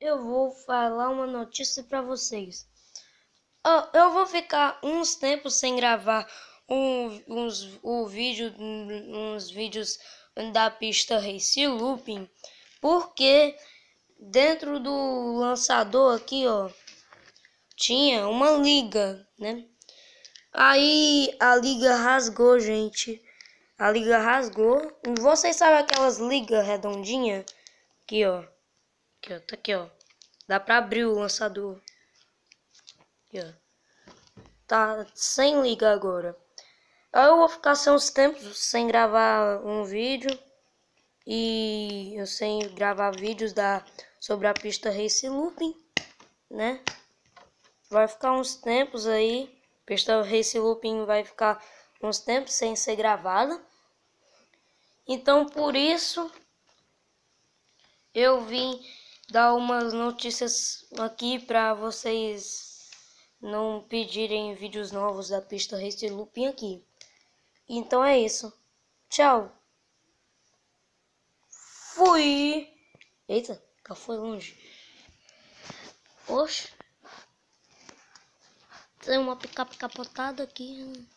eu vou falar uma notícia para vocês. eu vou ficar uns tempos sem gravar uns, o vídeo, uns vídeos da pista Race Looping, porque dentro do lançador aqui, ó, tinha uma liga, né? Aí a liga rasgou, gente. A liga rasgou. Vocês sabem aquelas ligas redondinhas? Aqui, ó. Aqui, ó. Tá aqui, ó. Dá pra abrir o lançador. Aqui, ó. Tá sem liga agora. Eu vou ficar sem uns tempos sem gravar um vídeo. E eu sem gravar vídeos da, sobre a pista Race Looping, né? Vai ficar uns tempos aí. A pista Race Looping vai ficar uns tempos sem ser gravada. Então, por isso, eu vim dar umas notícias aqui para vocês não pedirem vídeos novos da pista Race Looping aqui. Então é isso. Tchau. Fui. Eita, já foi longe. Oxe. Tem uma pica capotada aqui.